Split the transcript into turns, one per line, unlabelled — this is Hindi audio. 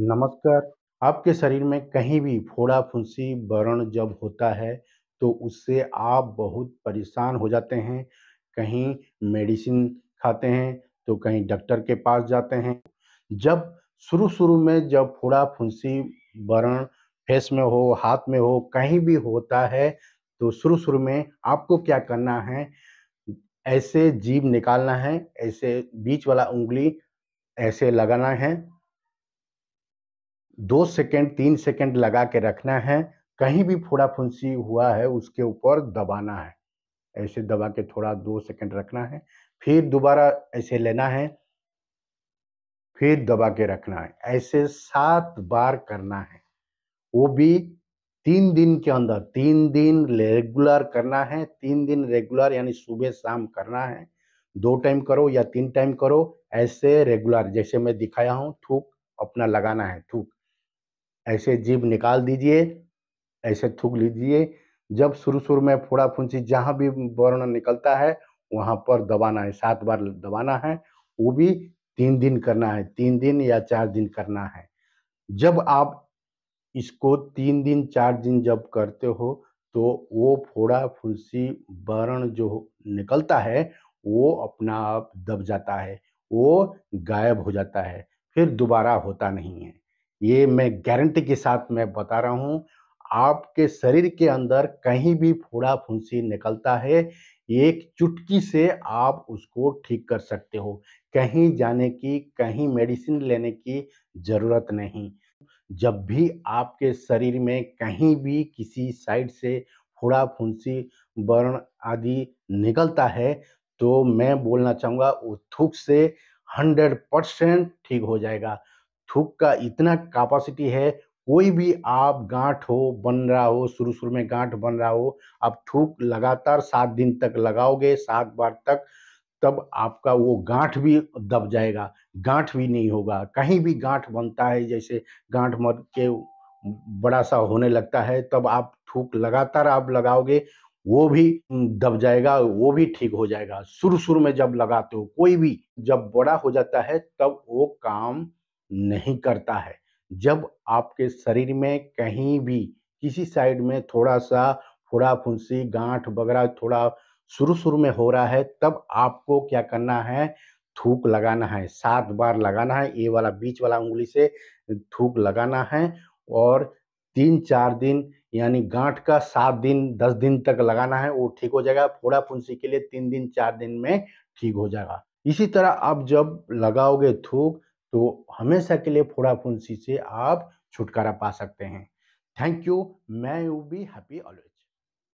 नमस्कार आपके शरीर में कहीं भी फोड़ा फुंसी वरण जब होता है तो उससे आप बहुत परेशान हो जाते हैं कहीं मेडिसिन खाते हैं तो कहीं डॉक्टर के पास जाते हैं जब शुरू शुरू में जब फोड़ा फुंसी वरण फेस में हो हाथ में हो कहीं भी होता है तो शुरू शुरू में आपको क्या करना है ऐसे जीभ निकालना है ऐसे बीच वाला उंगली ऐसे लगाना है दो सेकेंड तीन सेकेंड लगा के रखना है कहीं भी फोड़ा फुंसी हुआ है उसके ऊपर दबाना है ऐसे दबा के थोड़ा दो सेकेंड रखना है फिर दोबारा ऐसे लेना है फिर दबा के रखना है ऐसे सात बार करना है वो भी तीन दिन के अंदर तीन दिन रेगुलर करना है तीन दिन रेगुलर यानी सुबह शाम करना है दो टाइम करो या तीन टाइम करो ऐसे रेगुलर जैसे मैं दिखाया हूँ थूक अपना लगाना है थूक ऐसे जीभ निकाल दीजिए ऐसे थूक लीजिए जब शुरू शुरू में फोड़ा फुंसी जहाँ भी वर्ण निकलता है वहाँ पर दबाना है सात बार दबाना है वो भी तीन दिन करना है तीन दिन या चार दिन करना है जब आप इसको तीन दिन चार दिन जब करते हो तो वो फोड़ा फुंसी वर्ण जो निकलता है वो अपना आप दब जाता है वो गायब हो जाता है फिर दोबारा होता नहीं है ये मैं गारंटी के साथ मैं बता रहा हूँ आपके शरीर के अंदर कहीं भी फूड़ा फुंसी निकलता है एक चुटकी से आप उसको ठीक कर सकते हो कहीं जाने की कहीं मेडिसिन लेने की ज़रूरत नहीं जब भी आपके शरीर में कहीं भी किसी साइड से फूड़ा फुंसी वर्ण आदि निकलता है तो मैं बोलना चाहूँगा वो थूक से हंड्रेड परसेंट ठीक हो जाएगा थूक का इतना कैपेसिटी है कोई भी आप गांठ हो बन रहा हो शुरू शुरू में गांठ बन रहा हो आप थूक लगातार सात दिन तक लगाओगे सात बार तक तब आपका वो गांठ भी दब जाएगा गांठ भी नहीं होगा कहीं भी गांठ बनता है जैसे गांठ मत के बड़ा सा होने लगता है तब आप थूक लगातार आप लगाओगे वो भी दब जाएगा वो भी ठीक हो जाएगा शुरू शुरू में जब लगाते हो कोई भी जब बड़ा हो जाता है तब वो काम नहीं करता है जब आपके शरीर में कहीं भी किसी साइड में थोड़ा सा फोड़ा फुंसी गांठ वगैरह थोड़ा शुरू शुरू में हो रहा है तब आपको क्या करना है थूक लगाना है सात बार लगाना है ये वाला बीच वाला उंगली से थूक लगाना है और तीन चार दिन यानी गांठ का सात दिन दस दिन तक लगाना है वो ठीक हो जाएगा फोड़ा फुंसी के लिए तीन दिन चार दिन में ठीक हो जाएगा इसी तरह आप जब लगाओगे थूक तो हमेशा के लिए फोड़ा फुंसी से आप छुटकारा पा सकते हैं thank you may you be happy always